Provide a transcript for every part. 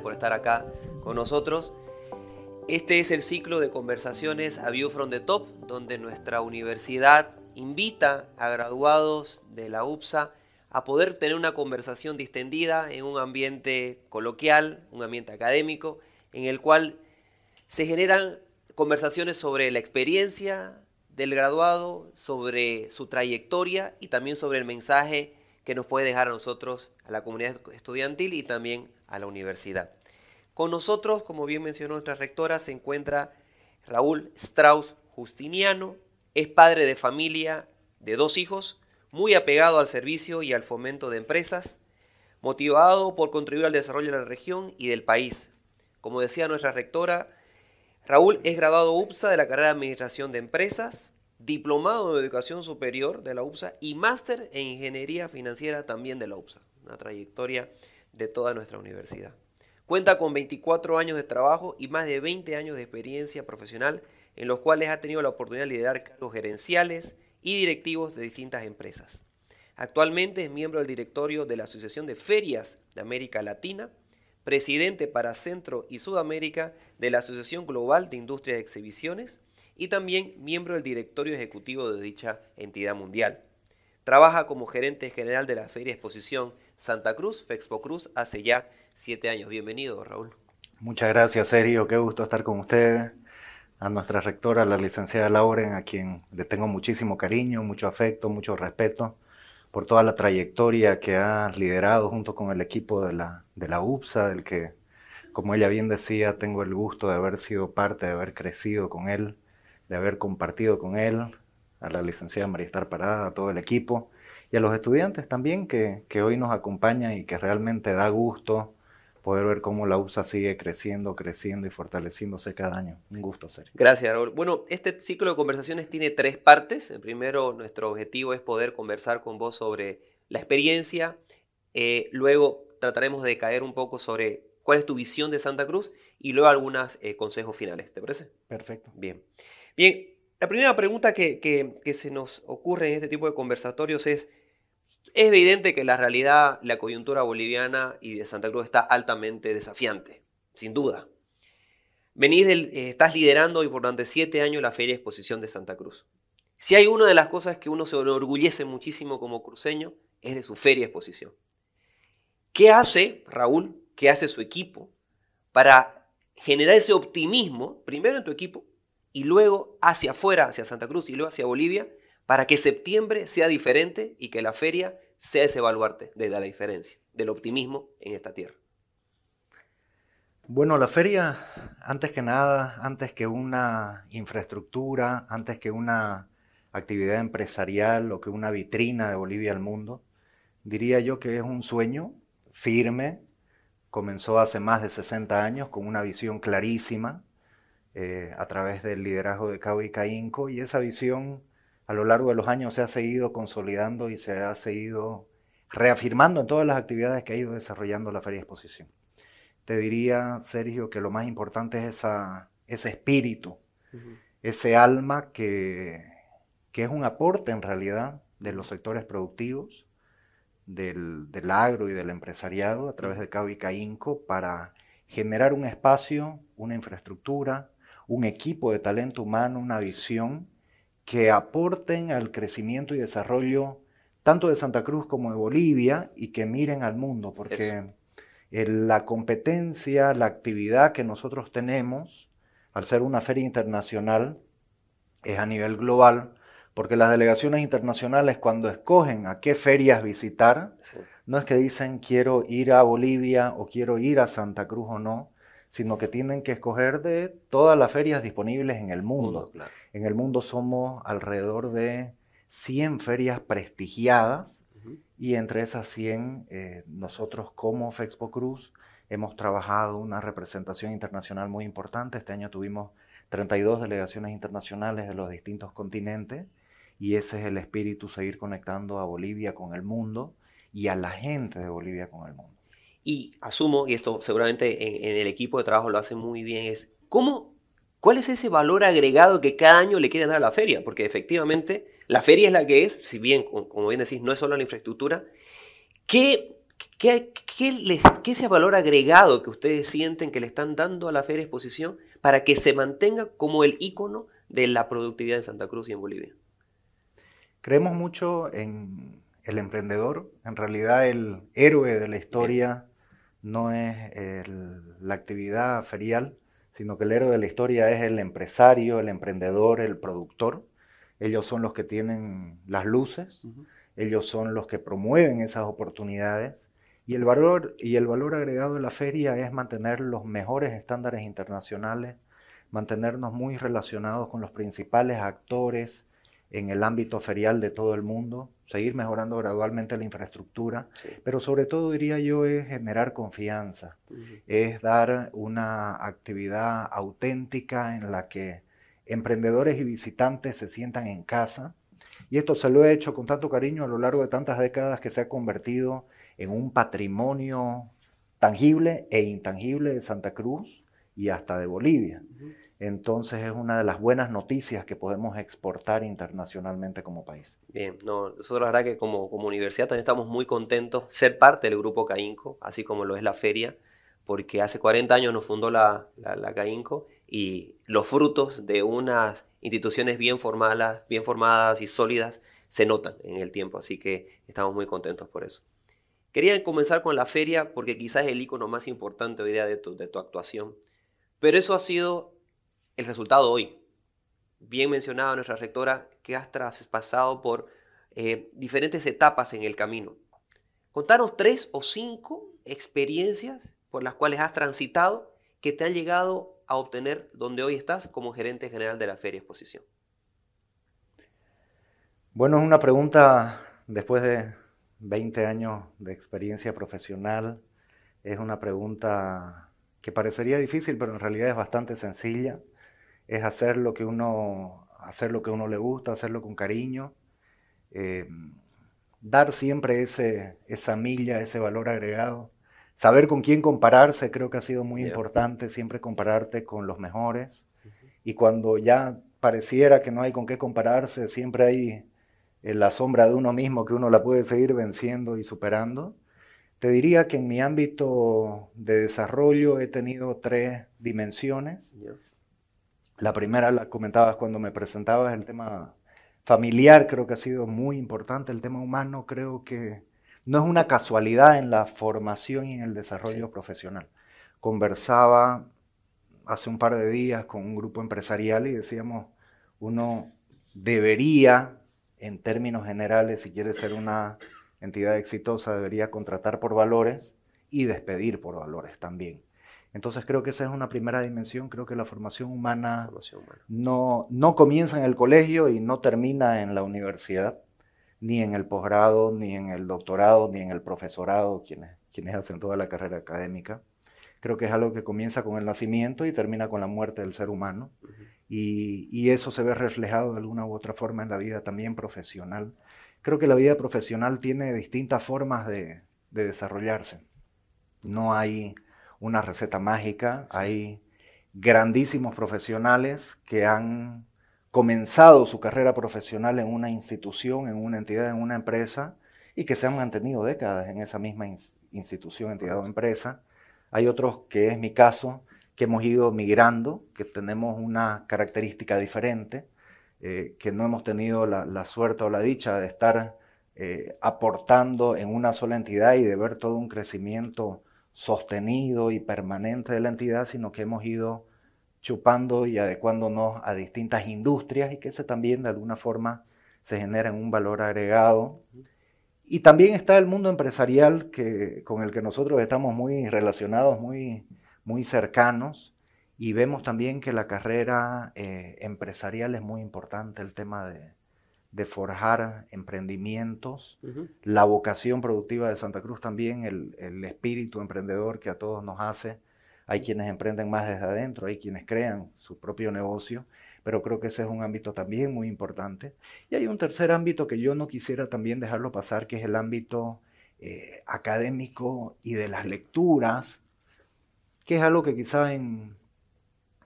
por estar acá con nosotros. Este es el ciclo de conversaciones a View from the Top, donde nuestra universidad invita a graduados de la UPSA a poder tener una conversación distendida en un ambiente coloquial, un ambiente académico, en el cual se generan conversaciones sobre la experiencia del graduado, sobre su trayectoria y también sobre el mensaje que nos puede dejar a nosotros, a la comunidad estudiantil y también a la universidad. Con nosotros, como bien mencionó nuestra rectora, se encuentra Raúl Strauss Justiniano, es padre de familia de dos hijos, muy apegado al servicio y al fomento de empresas, motivado por contribuir al desarrollo de la región y del país. Como decía nuestra rectora, Raúl es graduado UPSA de la carrera de Administración de Empresas, diplomado de Educación Superior de la UPSA y máster en Ingeniería Financiera también de la UPSA. Una trayectoria de toda nuestra universidad. Cuenta con 24 años de trabajo y más de 20 años de experiencia profesional en los cuales ha tenido la oportunidad de liderar cargos gerenciales y directivos de distintas empresas. Actualmente es miembro del directorio de la Asociación de Ferias de América Latina, presidente para Centro y Sudamérica de la Asociación Global de Industrias de Exhibiciones y también miembro del directorio ejecutivo de dicha entidad mundial. Trabaja como gerente general de la Feria Exposición Santa Cruz, Fexpo Cruz, hace ya siete años. Bienvenido, Raúl. Muchas gracias, Sergio. Qué gusto estar con ustedes. A nuestra rectora, la licenciada Lauren, a quien le tengo muchísimo cariño, mucho afecto, mucho respeto por toda la trayectoria que ha liderado junto con el equipo de la, de la UPSA, del que, como ella bien decía, tengo el gusto de haber sido parte, de haber crecido con él, de haber compartido con él, a la licenciada Maristar Parada, a todo el equipo y a los estudiantes también que, que hoy nos acompañan y que realmente da gusto poder ver cómo la USA sigue creciendo, creciendo y fortaleciéndose cada año. Un gusto, Sergio. Gracias, Raúl. Bueno, este ciclo de conversaciones tiene tres partes. El primero, nuestro objetivo es poder conversar con vos sobre la experiencia. Eh, luego trataremos de caer un poco sobre cuál es tu visión de Santa Cruz y luego algunos eh, consejos finales. ¿Te parece? Perfecto. Bien. Bien, la primera pregunta que, que se nos ocurre en este tipo de conversatorios es, es evidente que la realidad, la coyuntura boliviana y de Santa Cruz está altamente desafiante, sin duda. Venís eh, estás liderando hoy por durante siete años la Feria Exposición de Santa Cruz. Si hay una de las cosas que uno se enorgullece muchísimo como cruceño, es de su Feria Exposición. ¿Qué hace Raúl? ¿Qué hace su equipo para generar ese optimismo, primero en tu equipo, y luego hacia afuera, hacia Santa Cruz y luego hacia Bolivia, para que septiembre sea diferente y que la feria sea ese baluarte de la diferencia, del optimismo en esta tierra. Bueno, la feria, antes que nada, antes que una infraestructura, antes que una actividad empresarial o que una vitrina de Bolivia al mundo, diría yo que es un sueño firme, comenzó hace más de 60 años con una visión clarísima eh, a través del liderazgo de Cabo y Caínco y esa visión a lo largo de los años se ha seguido consolidando y se ha seguido reafirmando en todas las actividades que ha ido desarrollando la Feria Exposición. Te diría, Sergio, que lo más importante es ese espíritu, ese alma que, es un aporte en realidad de los sectores productivos, del, agro y del empresariado a través de y CAINCO, para generar un espacio, una infraestructura, un equipo de talento humano, una visión que aporten al crecimiento y desarrollo tanto de Santa Cruz como de Bolivia y que miren al mundo, porque la competencia, la actividad que nosotros tenemos, al ser una feria internacional, es a nivel global, porque las delegaciones internacionales cuando escogen a qué ferias visitar, no es que dicen quiero ir a Bolivia o quiero ir a Santa Cruz o no, sino que tienen que escoger de todas las ferias disponibles en el mundo. En el mundo somos alrededor de 100 ferias prestigiadas y entre esas 100 eh, nosotros como Fexpo Cruz hemos trabajado una representación internacional muy importante. Este año tuvimos 32 delegaciones internacionales de los distintos continentes y ese es el espíritu, seguir conectando a Bolivia con el mundo y a la gente de Bolivia con el mundo. Y asumo, y esto seguramente en, en el equipo de trabajo lo hace muy bien, es cómo ¿Cuál es ese valor agregado que cada año le quieren dar a la feria? Porque efectivamente la feria es la que es, si bien, como bien decís, no es solo la infraestructura. ¿Qué, qué, qué, ese valor agregado que ustedes sienten que le están dando a la feria exposición para que se mantenga como el icono de la productividad en Santa Cruz y en Bolivia? Creemos mucho en el emprendedor. En realidad el héroe de la historia no es la actividad ferial, sino que el héroe de la historia es el empresario, el emprendedor, el productor. Ellos son los que tienen las luces, ellos son los que promueven esas oportunidades. Y el, valor, y el valor agregado de la feria es mantener los mejores estándares internacionales, mantenernos muy relacionados con los principales actores en el ámbito ferial de todo el mundo, seguir mejorando gradualmente la infraestructura, pero sobre todo diría yo es generar confianza, es dar una actividad auténtica en la que emprendedores y visitantes se sientan en casa. Y esto se lo he hecho con tanto cariño a lo largo de tantas décadas que se ha convertido en un patrimonio tangible e intangible de Santa Cruz y hasta de Bolivia. Entonces es una de las buenas noticias que podemos exportar internacionalmente como país. Bien, no, nosotros la verdad que como, como universidad también estamos muy contentos ser parte del grupo CAINCO, así como lo es la feria, porque hace 40 años nos fundó la, la, CAINCO y los frutos de unas instituciones bien formadas, bien formadas y sólidas se notan en el tiempo, así que estamos muy contentos por eso. Quería comenzar con la feria porque quizás es el icono más importante hoy día de de tu actuación, pero eso ha sido el resultado hoy. Bien mencionada nuestra rectora que has traspasado por eh, diferentes etapas en el camino. Contanos tres o cinco experiencias por las cuales has transitado que te han llegado a obtener donde hoy estás como gerente general de la Feria Exposición. Bueno, es una pregunta después de 20 años de experiencia profesional, es una pregunta que parecería difícil, pero en realidad es bastante sencilla es hacer lo que uno, hacer lo que uno le gusta, hacerlo con cariño, eh, dar siempre ese, esa milla, ese valor agregado, saber con quién compararse, creo que ha sido muy importante siempre compararte con los mejores y cuando ya pareciera que no hay con qué compararse, siempre hay en eh, la sombra de uno mismo que uno la puede seguir venciendo y superando. Te diría que en mi ámbito de desarrollo he tenido tres dimensiones. La primera la comentabas cuando me presentabas, el tema familiar creo que ha sido muy importante, el tema humano creo que no es una casualidad en la formación y en el desarrollo profesional. Conversaba hace un par de días con un grupo empresarial y decíamos, uno debería, en términos generales, si quiere ser una entidad exitosa, debería contratar por valores y despedir por valores también. Entonces creo que esa es una primera dimensión, creo que la formación humana, No, no comienza en el colegio y no termina en la universidad, ni en el posgrado, ni en el doctorado, ni en el profesorado, quienes, quienes hacen toda la carrera académica. Creo que es algo que comienza con el nacimiento y termina con la muerte del ser humano. y, eso se ve reflejado de alguna u otra forma en la vida también profesional. Creo que la vida profesional tiene distintas formas de, de desarrollarse. No hay una receta mágica. Hay grandísimos profesionales que han comenzado su carrera profesional en una institución, en una entidad, en una empresa, y que se han mantenido décadas en esa misma institución, entidad o empresa. Hay otros, que es mi caso, que hemos ido migrando, que tenemos una característica diferente, eh, que no hemos tenido la, suerte o la dicha de estar eh, aportando en una sola entidad y de ver todo un crecimiento sostenido y permanente de la entidad, sino que hemos ido chupando y adecuándonos a distintas industrias y que ese también de alguna forma se genera en un valor agregado. Y también está el mundo empresarial que, con el que nosotros estamos muy relacionados, muy, muy cercanos, y vemos también que la carrera eh, empresarial es muy importante, el tema de, de forjar emprendimientos, la vocación productiva de Santa Cruz también, el, espíritu emprendedor que a todos nos hace. Hay quienes emprenden más desde adentro, hay quienes crean su propio negocio, pero creo que ese es un ámbito también muy importante. Y hay un tercer ámbito que yo no quisiera también dejarlo pasar, que es el ámbito eh, académico y de las lecturas, que es algo que quizá en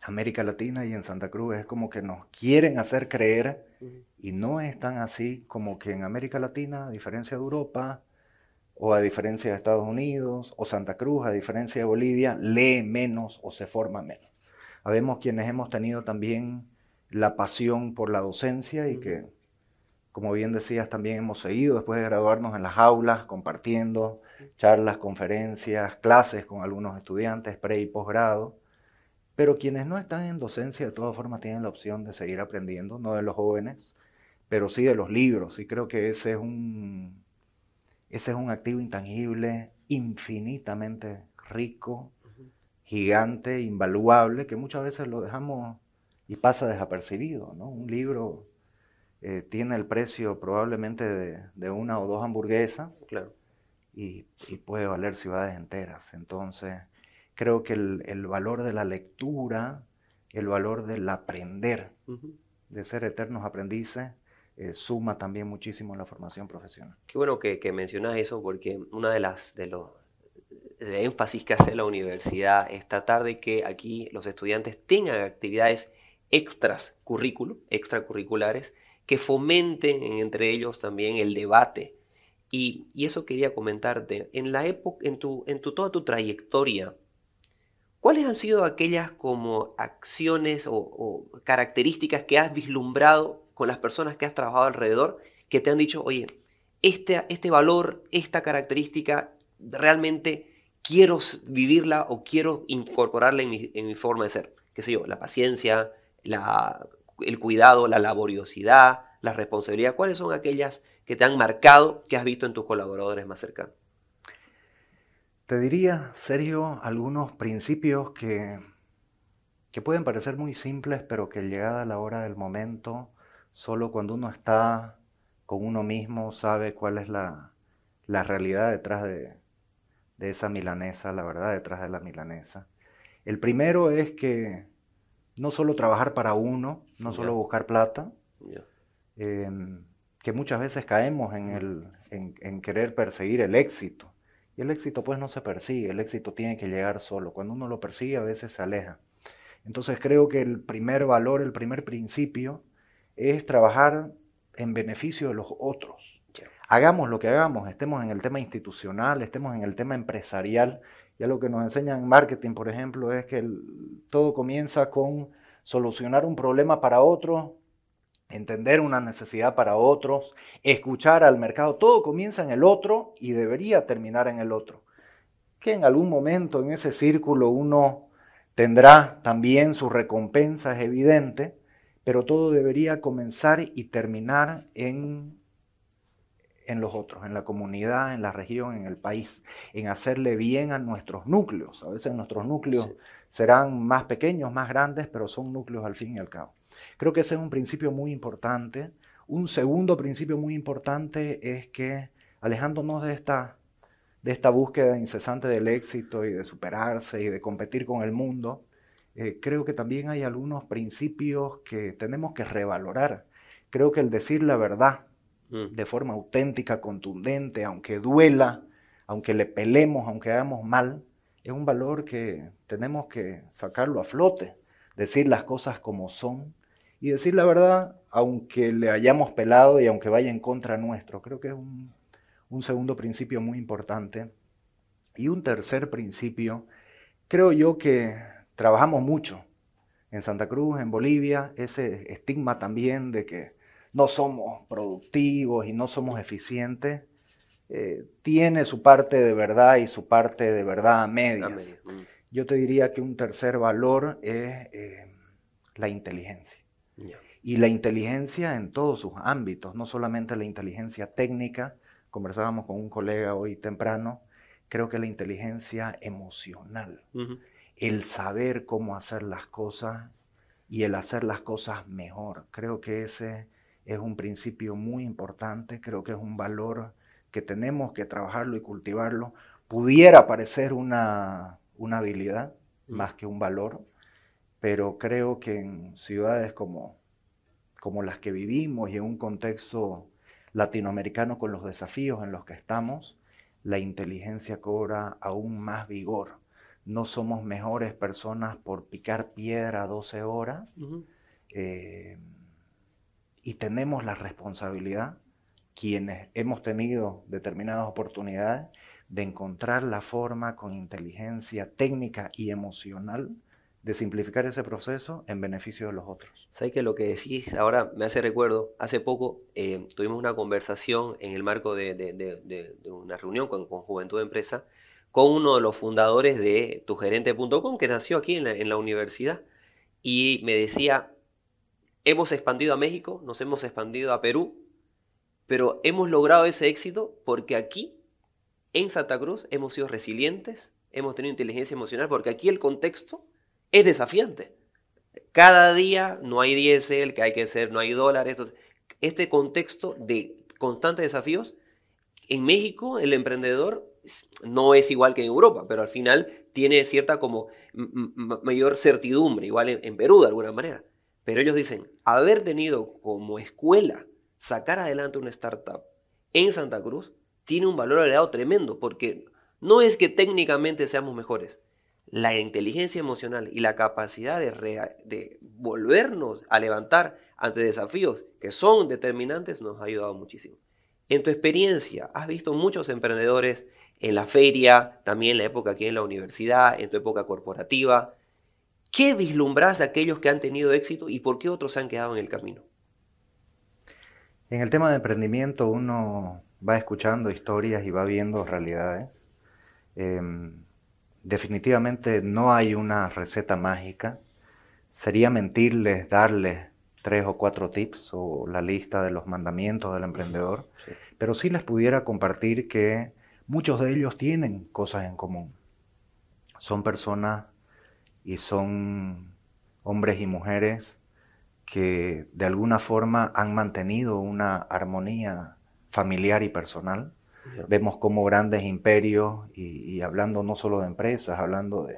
América Latina y en Santa Cruz es como que nos quieren hacer creer y no es tan así como que en América Latina, a diferencia de Europa, o a diferencia de Estados Unidos, o Santa Cruz, a diferencia de Bolivia, lee menos o se forma menos. Habemos quienes hemos tenido también la pasión por la docencia y que, como bien decías, también hemos seguido después de graduarnos en las aulas, compartiendo charlas, conferencias, clases con algunos estudiantes, pre y posgrado. Pero quienes no están en docencia, de todas formas, tienen la opción de seguir aprendiendo, no de los jóvenes pero sí de los libros. Y creo que ese es un, ese es un activo intangible, infinitamente rico, gigante, invaluable, que muchas veces lo dejamos y pasa desapercibido. Un libro eh, tiene el precio probablemente de, una o dos hamburguesas claro. y, puede valer ciudades enteras. Entonces, creo que el, valor de la lectura, el valor del aprender, de ser eternos aprendices, eh, suma también muchísimo la formación profesional. Qué bueno que, que mencionas eso porque una de las de los énfasis que hace la universidad es tratar de que aquí los estudiantes tengan actividades extras extracurriculares, que fomenten entre ellos también el debate. Y, eso quería comentarte, en, la época, en, tu, en toda tu trayectoria, ¿cuáles han sido aquellas como acciones o características que has vislumbrado con las personas que has trabajado alrededor que te han dicho, oye, este, este valor, esta característica, realmente quiero vivirla o quiero incorporarla en mi, forma de ser? ¿Qué sé yo? La paciencia, el cuidado, la laboriosidad, la responsabilidad. ¿Cuáles son aquellas que te han marcado, que has visto en tus colaboradores más cercanos? Te diría, Sergio, algunos principios que, que pueden parecer muy simples, pero que llegada la hora del momento Solo cuando uno está con uno mismo sabe cuál es la, la realidad detrás de, esa milanesa, la verdad detrás de la milanesa. El primero es que no solo trabajar para uno, no solo buscar plata, em, que muchas veces caemos en, el, en, en, querer perseguir el éxito. Y el éxito pues no se persigue, el éxito tiene que llegar solo. Cuando uno lo persigue a veces se aleja. Entonces creo que el primer valor, el primer principio es trabajar en beneficio de los otros. Hagamos lo que hagamos, estemos en el tema institucional, estemos en el tema empresarial. Ya lo que nos enseña en marketing, por ejemplo, es que todo comienza con solucionar un problema para otro, entender una necesidad para otros, escuchar al mercado. Todo comienza en el otro y debería terminar en el otro. Que en algún momento en ese círculo uno tendrá también su recompensa, es evidente, pero todo debería comenzar y terminar en, en los otros, en la comunidad, en la región, en el país, en hacerle bien a nuestros núcleos. A veces nuestros núcleos serán más pequeños, más grandes, pero son núcleos al fin y al cabo. Creo que ese es un principio muy importante. Un segundo principio muy importante es que alejándonos de esta, de esta búsqueda incesante del éxito y de superarse y de competir con el mundo, eh, creo que también hay algunos principios que tenemos que revalorar. Creo que el decir la verdad mm. de forma auténtica, contundente, aunque duela, aunque le pelemos, aunque hagamos mal, es un valor que tenemos que sacarlo a flote, decir las cosas como son y decir la verdad aunque le hayamos pelado y aunque vaya en contra nuestro. Creo que es un segundo principio muy importante. Y un tercer principio, creo yo que Trabajamos mucho en Santa Cruz, en Bolivia, ese estigma también de que no somos productivos y no somos eficientes, eh, tiene su parte de verdad y su parte de verdad a medias. Mm. Yo te diría que un tercer valor es eh, la inteligencia. Y la inteligencia en todos sus ámbitos, no solamente la inteligencia técnica, conversábamos con un colega hoy temprano, creo que la inteligencia emocional el saber cómo hacer las cosas y el hacer las cosas mejor. Creo que ese es un principio muy importante, creo que es un valor que tenemos que trabajarlo y cultivarlo. Pudiera parecer una, una habilidad mm. más que un valor, pero creo que en ciudades como, como las que vivimos y en un contexto latinoamericano con los desafíos en los que estamos, la inteligencia cobra aún más vigor no somos mejores personas por picar piedra 12 horas. Eh, y tenemos la responsabilidad, quienes hemos tenido determinadas oportunidades, de encontrar la forma con inteligencia técnica y emocional de simplificar ese proceso en beneficio de los otros. Sabes que lo que decís ahora me hace recuerdo, hace poco eh, tuvimos una conversación en el marco de, de, de, una reunión con, con Juventud de Empresa, con uno de los fundadores de tugerente.com, que nació aquí en la, universidad, y me decía, hemos expandido a México, nos hemos expandido a Perú, pero hemos logrado ese éxito porque aquí, en Santa Cruz, hemos sido resilientes, hemos tenido inteligencia emocional, porque aquí el contexto es desafiante. Cada día no hay diésel, que hay que hacer, no hay dólares. este contexto de constantes desafíos, en México el emprendedor no es igual que en Europa, pero al final tiene cierta como mayor certidumbre, igual en, Perú de alguna manera. Pero ellos dicen, haber tenido como escuela sacar adelante una startup en Santa Cruz tiene un valor agregado tremendo, porque no es que técnicamente seamos mejores. La inteligencia emocional y la capacidad de volvernos a levantar ante desafíos que son determinantes nos ha ayudado muchísimo. En tu experiencia, ¿has visto muchos emprendedores en la feria, también en la época aquí en la universidad, en tu época corporativa? ¿Qué vislumbras de aquellos que han tenido éxito y por qué otros han quedado en el camino? En el tema de emprendimiento uno va escuchando historias y va viendo realidades. Em, definitivamente no hay una receta mágica. Sería mentirles, darles tres o cuatro tips o la lista de los mandamientos del emprendedor, pero sí les pudiera compartir que muchos de ellos tienen cosas en común. Son personas y son hombres y mujeres que de alguna forma han mantenido una armonía familiar y personal. Vemos como grandes imperios, y, hablando no solo de empresas, hablando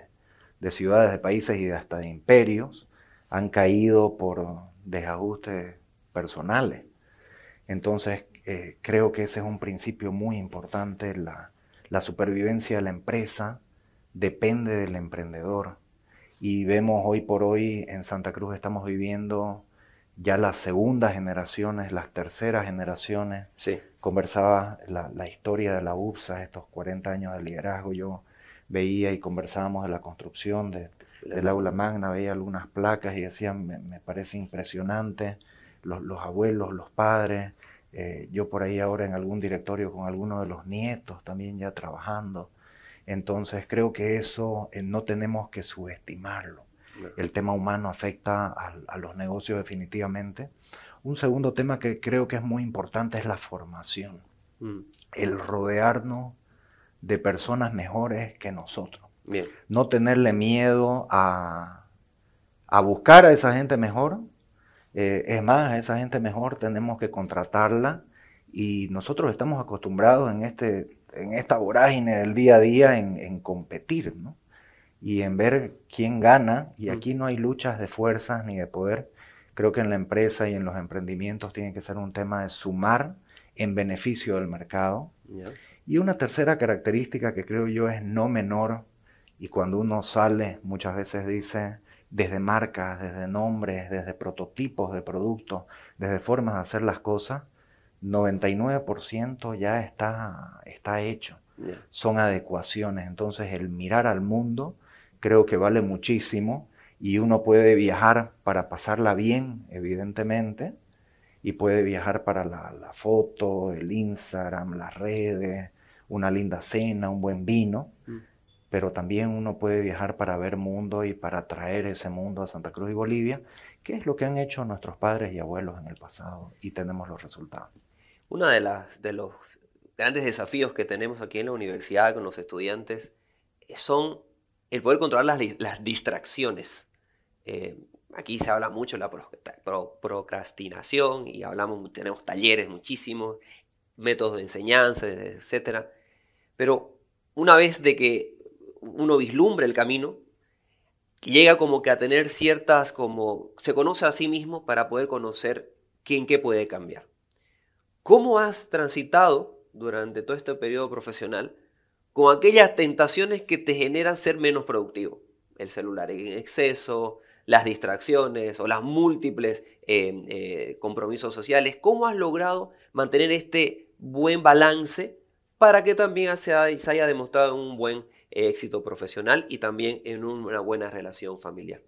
de, ciudades, de países y hasta de imperios, han caído por desajustes personales. Entonces, eh, creo que ese es un principio muy importante. La, supervivencia de la empresa depende del emprendedor. Y vemos hoy por hoy en Santa Cruz estamos viviendo ya las segundas generaciones, las terceras generaciones. Conversaba la, la historia de la UPSA, estos 40 años de liderazgo. Yo veía y conversábamos de la construcción de del aula magna, veía algunas placas y decían, me, parece impresionante, los, abuelos, los padres, eh, yo por ahí ahora en algún directorio con alguno de los nietos también ya trabajando. Entonces creo que eso eh, no tenemos que subestimarlo. El tema humano afecta a, los negocios definitivamente. Un segundo tema que creo que es muy importante es la formación. Mm. El rodearnos de personas mejores que nosotros. No tenerle miedo a, buscar a esa gente mejor. Eh, es más, a esa gente mejor tenemos que contratarla y nosotros estamos acostumbrados en, este, en esta vorágine del día a día en, competir, Y en ver quién gana, y mm. aquí no hay luchas de fuerzas ni de poder. Creo que en la empresa y en los emprendimientos tiene que ser un tema de sumar en beneficio del mercado. Y una tercera característica que creo yo es no menor y cuando uno sale, muchas veces dice, desde marcas, desde nombres, desde prototipos de productos, desde formas de hacer las cosas, 99% ya está, está hecho. Son adecuaciones. Entonces el mirar al mundo creo que vale muchísimo y uno puede viajar para pasarla bien, evidentemente, y puede viajar para la, la foto, el Instagram, las redes, una linda cena, un buen vino, pero también uno puede viajar para ver mundo y para traer ese mundo a Santa Cruz y Bolivia, que es lo que han hecho nuestros padres y abuelos en el pasado y tenemos los resultados. Uno de, de los grandes desafíos que tenemos aquí en la universidad con los estudiantes son el poder controlar las, distracciones. Eh, aquí se habla mucho de la procrastinación y hablamos, tenemos talleres muchísimos, métodos de enseñanza, etc. Pero una vez de que uno vislumbre el camino, llega como que a tener ciertas, como se conoce a sí mismo para poder conocer quién qué puede cambiar. ¿Cómo has transitado durante todo este periodo profesional con aquellas tentaciones que te generan ser menos productivo? El celular en exceso, las distracciones o las múltiples eh, eh, compromisos sociales. ¿Cómo has logrado mantener este buen balance para que también se haya demostrado un buen éxito profesional y también en una buena relación familiar.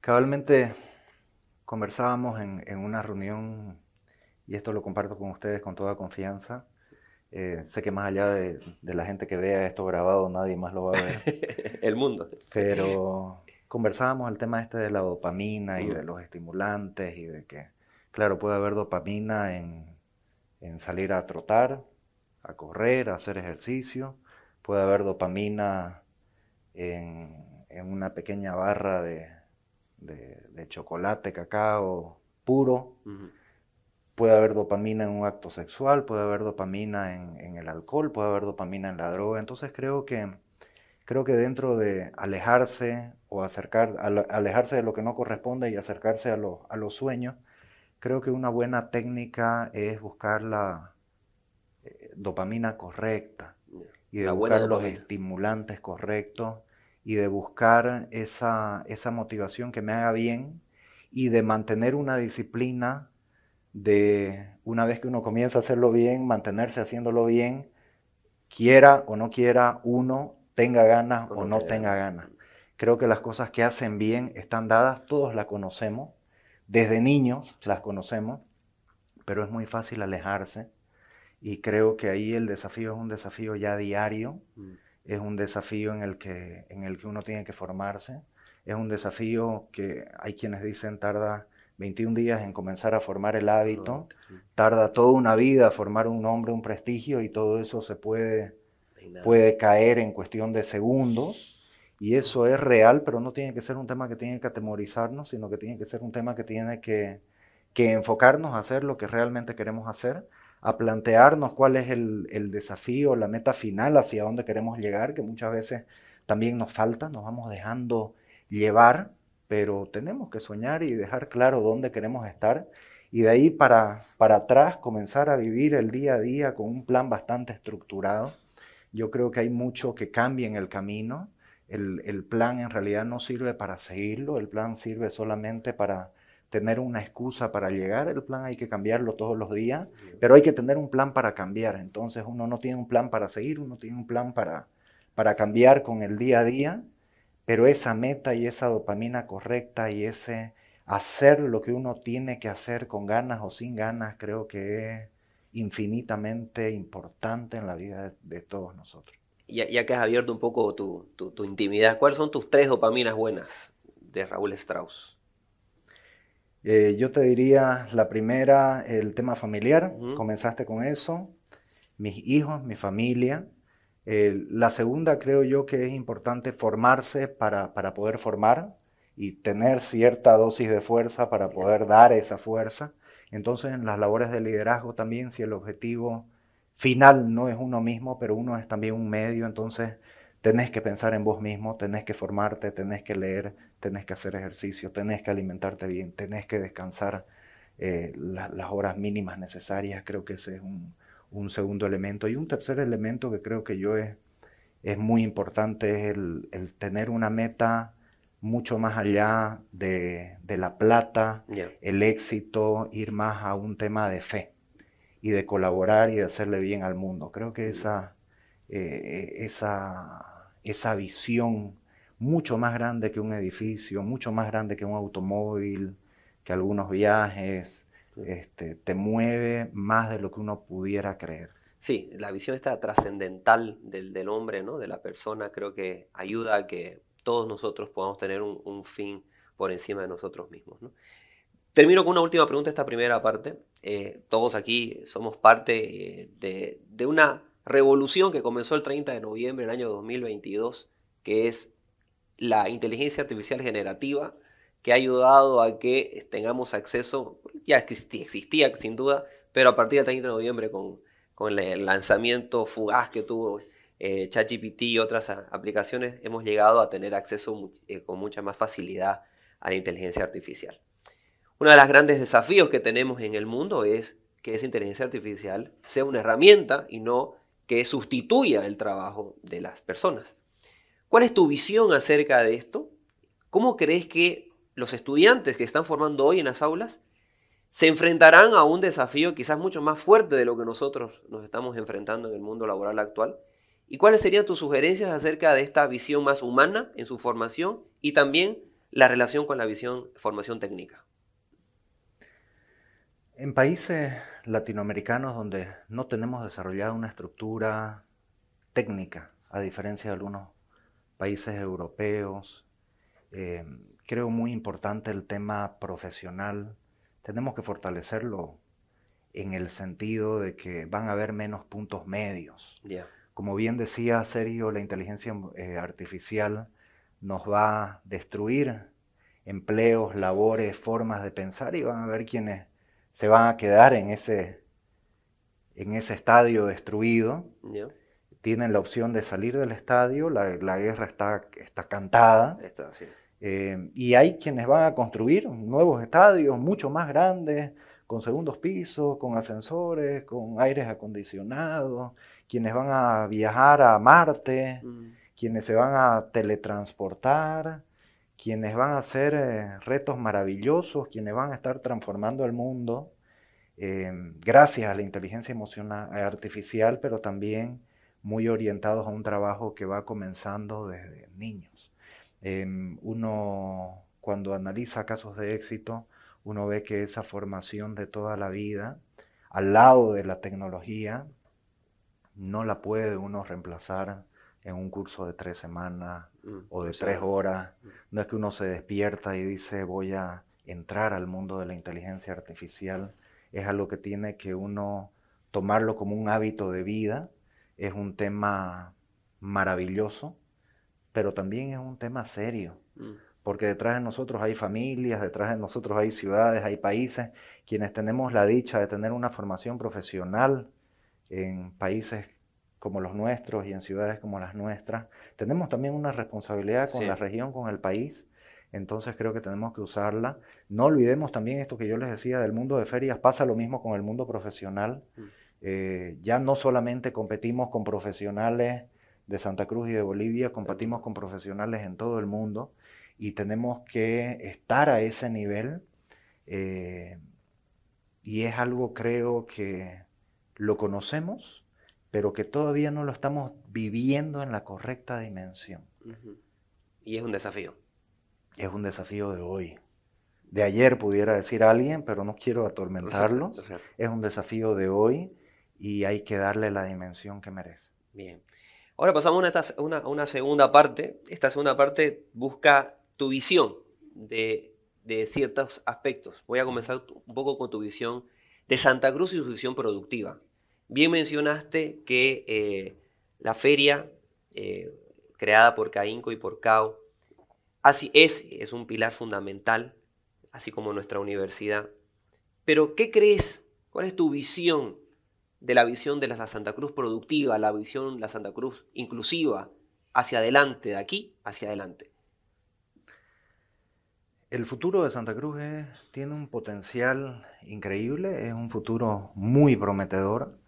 Cabalmente conversábamos en, una reunión, y esto lo comparto con ustedes con toda confianza, eh, sé que más allá de, la gente que vea esto grabado, nadie más lo va a ver. el mundo. Pero conversábamos el tema este de la dopamina y mm. de los estimulantes y de que, claro, puede haber dopamina en, en, salir a trotar, a correr, a hacer ejercicio, puede haber dopamina en, una pequeña barra de, chocolate, cacao puro. Puede haber dopamina en un acto sexual, puede haber dopamina en, el alcohol, puede haber dopamina en la droga. Entonces creo que, creo que dentro de alejarse o acercar, alejarse de lo que no corresponde y acercarse a, los sueños, creo que una buena técnica es buscar la eh, dopamina correcta y de buscar los estimulantes correctos y de buscar esa, esa motivación que me haga bien y de mantener una disciplina de una vez que uno comienza a hacerlo bien, mantenerse haciéndolo bien, quiera o no quiera uno, tenga ganas o no tenga ganas. Creo que las cosas que hacen bien están dadas, todos las conocemos, desde niños las conocemos, pero es muy fácil alejarse y creo que ahí el desafío es un desafío ya diario, mm. es un desafío en el, que, en el que uno tiene que formarse, es un desafío que hay quienes dicen tarda 21 días en comenzar a formar el hábito, tarda toda una vida formar un nombre, un prestigio y todo eso se puede, puede caer en cuestión de segundos. Y eso es real, pero no tiene que ser un tema que tiene que atemorizarnos, sino que tiene que ser un tema que tiene que, que enfocarnos a hacer lo que realmente queremos hacer a plantearnos cuál es el, desafío, la meta final, hacia dónde queremos llegar, que muchas veces también nos falta, nos vamos dejando llevar, pero tenemos que soñar y dejar claro dónde queremos estar y de ahí para, para atrás comenzar a vivir el día a día con un plan bastante estructurado. Yo creo que hay mucho que cambia en el camino. el plan en realidad no sirve para seguirlo, el plan sirve solamente para tener una excusa para llegar, el plan hay que cambiarlo todos los días, pero hay que tener un plan para cambiar. Entonces uno no tiene un plan para seguir, uno tiene un plan para, para cambiar con el día a día, pero esa meta y esa dopamina correcta y ese hacer lo que uno tiene que hacer con ganas o sin ganas, creo que es infinitamente importante en la vida de, todos nosotros. Ya, ya, que has abierto un poco tu, tu intimidad, ¿cuáles son tus tres dopaminas buenas de Raúl Strauss? Eh, yo te diría la primera, el tema familiar, comenzaste con eso, mis hijos, mi familia. Eh, la segunda creo yo que es importante formarse para, para poder formar y tener cierta dosis de fuerza para poder dar esa fuerza. Entonces en las labores de liderazgo también, si el objetivo final no es uno mismo, pero uno es también un medio, entonces tenés que pensar en vos mismo, tenés que formarte, tenés que leer, tenés que hacer ejercicio, tenés que alimentarte bien, tenés que descansar eh, las horas mínimas necesarias, creo que ese es un, segundo elemento. Y un tercer elemento que creo que yo es, muy importante es el, tener una meta mucho más allá de, la plata, el éxito, ir más a un tema de fe y de colaborar y de hacerle bien al mundo. Creo que esa, eh, eh, esa, esa visión mucho más grande que un edificio, mucho más grande que un automóvil, que algunos viajes, este, te mueve más de lo que uno pudiera creer. Sí, la visión esta trascendental del, del, hombre, ¿no? de la persona, creo que ayuda a que todos nosotros podamos tener un, fin por encima de nosotros mismos. Termino con una última pregunta, esta primera parte. Eh, todos aquí somos parte eh, de, de una revolución que comenzó el 30 de noviembre del año 2022, que es la inteligencia artificial generativa que ha ayudado a que tengamos acceso, ya existía, sin duda, pero a partir del 30 de noviembre con, el lanzamiento fugaz que tuvo eh, ChatGPT y otras aplicaciones, hemos llegado a tener acceso eh, con mucha más facilidad a la inteligencia artificial. Uno de los grandes desafíos que tenemos en el mundo es que esa inteligencia artificial sea una herramienta y no que sustituya el trabajo de las personas. ¿Cuál es tu visión acerca de esto? ¿Cómo crees que los estudiantes que están formando hoy en las aulas se enfrentarán a un desafío quizás mucho más fuerte de lo que nosotros nos estamos enfrentando en el mundo laboral actual? ¿Y cuáles serían tus sugerencias acerca de esta visión más humana en su formación y también la relación con la visión formación técnica? En países latinoamericanos donde no tenemos desarrollada una estructura técnica, a diferencia de algunos países europeos. Em, creo muy importante el tema profesional. Tenemos que fortalecerlo en el sentido de que van a haber menos puntos medios. Como bien decía Sergio, la inteligencia eh, artificial nos va a destruir empleos, labores, formas de pensar y van a ver quienes se van a quedar en ese, en ese estadio destruido tienen la opción de salir del estadio, la, guerra está, está cantada. Eh, y hay quienes van a construir nuevos estadios mucho más grandes, con segundos pisos, con ascensores, con aires acondicionados, quienes van a viajar a Marte, mm. quienes se van a teletransportar, quienes van a hacer eh, retos maravillosos, quienes van a estar transformando el mundo. Eh, gracias a la inteligencia emocional artificial, pero también muy orientados a un trabajo que va comenzando desde niños. Em, uno, cuando analiza casos de éxito, uno ve que esa formación de toda la vida, al lado de la tecnología, no la puede uno reemplazar en un curso de tres semanas mm, o de pues tres horas. Mm. No es que uno se despierta y dice voy a entrar al mundo de la inteligencia artificial. Es algo que tiene que uno tomarlo como un hábito de vida es un tema maravilloso, pero también es un tema serio, mm. porque detrás de nosotros hay familias, detrás de nosotros hay ciudades, hay países, quienes tenemos la dicha de tener una formación profesional en países como los nuestros y en ciudades como las nuestras, tenemos también una responsabilidad con la región, con el país, entonces creo que tenemos que usarla. No olvidemos también esto que yo les decía del mundo de ferias, pasa lo mismo con el mundo profesional. Mm. Eh, ya no solamente competimos con profesionales de Santa Cruz y de Bolivia, competimos con profesionales en todo el mundo y tenemos que estar a ese nivel. Eh, y es algo creo que lo conocemos, pero que todavía no lo estamos viviendo en la correcta dimensión. Y es un desafío. Es un desafío de hoy. De ayer pudiera decir alguien, pero no quiero atormentarlos. Es un desafío de hoy y hay que darle la dimensión que merece. Bien. Ahora pasamos a una, segunda parte. Esta segunda parte busca tu visión de, ciertos aspectos. Voy a comenzar un poco con tu visión de Santa Cruz y su visión productiva. Bien mencionaste que eh, la feria eh, creada por Caínco y por CAO así es, es un pilar fundamental, así como nuestra universidad. Pero, ¿qué crees? ¿Cuál es tu visión de la visión de la Santa Cruz productiva, la visión de la Santa Cruz inclusiva, hacia adelante, de aquí hacia adelante. El futuro de Santa Cruz tiene un potencial increíble, es un futuro muy prometedor.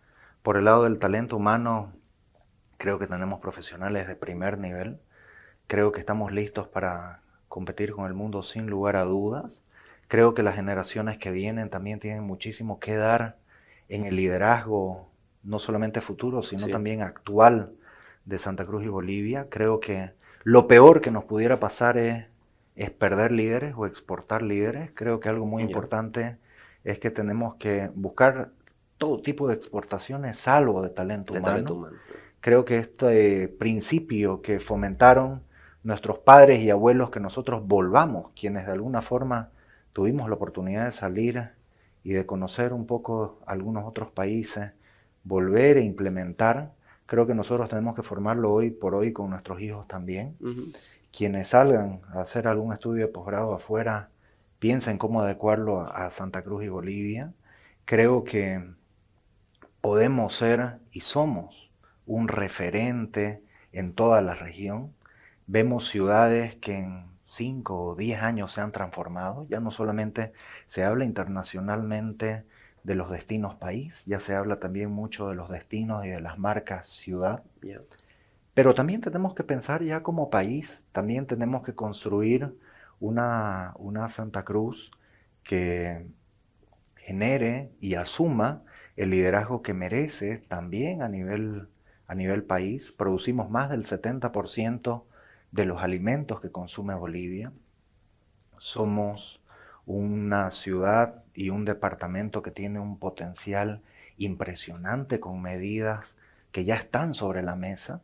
Por el lado del talento humano, creo que tenemos profesionales de primer nivel, creo que estamos listos para competir con el mundo sin lugar a dudas, creo que las generaciones que vienen también tienen muchísimo que dar en el liderazgo, no solamente futuro, sino también actual de Santa Cruz y Bolivia. Creo que lo peor que nos pudiera pasar es, perder líderes o exportar líderes. Creo que algo muy importante es que tenemos que buscar todo tipo de exportaciones, salvo de talento humano. Creo que este principio que fomentaron nuestros padres y abuelos, que nosotros volvamos, quienes de alguna forma tuvimos la oportunidad de salir y de conocer un poco algunos otros países, volver e implementar. Creo que nosotros tenemos que formarlo hoy por hoy con nuestros hijos también. Quienes salgan a hacer algún estudio de posgrado afuera, piensen cómo adecuarlo a, a Santa Cruz y Bolivia. Creo que podemos ser y somos un referente en toda la región. Vemos ciudades que en 5 o 10 años se han transformado. Ya no solamente se habla internacionalmente de los destinos país, ya se habla también mucho de los destinos y de las marcas ciudad. Pero también tenemos que pensar ya como país, también tenemos que construir una, Santa Cruz que genere y asuma el liderazgo que merece también a nivel, a nivel país. Producimos más del 70% de los alimentos que consume Bolivia. Somos una ciudad y un departamento que tiene un potencial impresionante con medidas que ya están sobre la mesa.